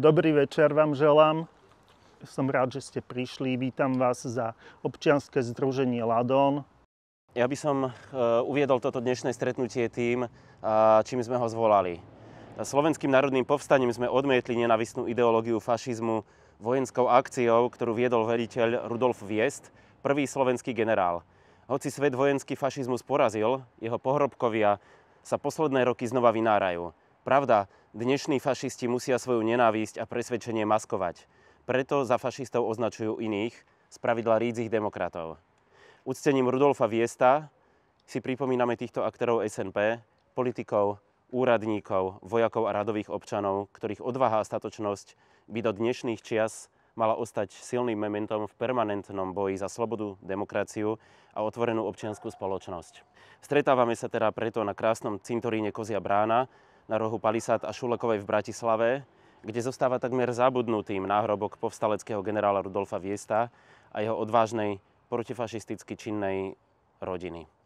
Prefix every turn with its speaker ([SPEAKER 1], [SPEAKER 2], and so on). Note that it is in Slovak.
[SPEAKER 1] Dobrý večer vám želám. Som rád, že ste prišli. Vítam vás za občianske združenie Ladon.
[SPEAKER 2] Ja by som eh, uviedol toto dnešné stretnutie tým, eh, čím sme ho zvolali. Slovenským národným povstaním sme odmietli nenavistnú ideológiu fašizmu vojenskou akciou, ktorú viedol veliteľ Rudolf Viest, prvý slovenský generál. Hoci svet vojenský fašizmus porazil, jeho pohrobkovia sa posledné roky znova vynárajú pravda, dnešní fašisti musia svoju nenávisť a presvedčenie maskovať. Preto za fašistov označujú iných, z pravidla rídzich demokratov. Uctením Rudolfa Viesta si pripomíname týchto aktérov SNP, politikov, úradníkov, vojakov a radových občanov, ktorých odvaha a statočnosť by do dnešných čias mala ostať silným momentom v permanentnom boji za slobodu, demokraciu a otvorenú občianskú spoločnosť. Stretávame sa teda preto na krásnom cintoríne Kozia brána, na rohu Palisát a Šulekovej v Bratislave, kde zostáva takmer zabudnutým náhrobok povstaleckého generála Rudolfa Viesta a jeho odvážnej protifašisticky činnej rodiny.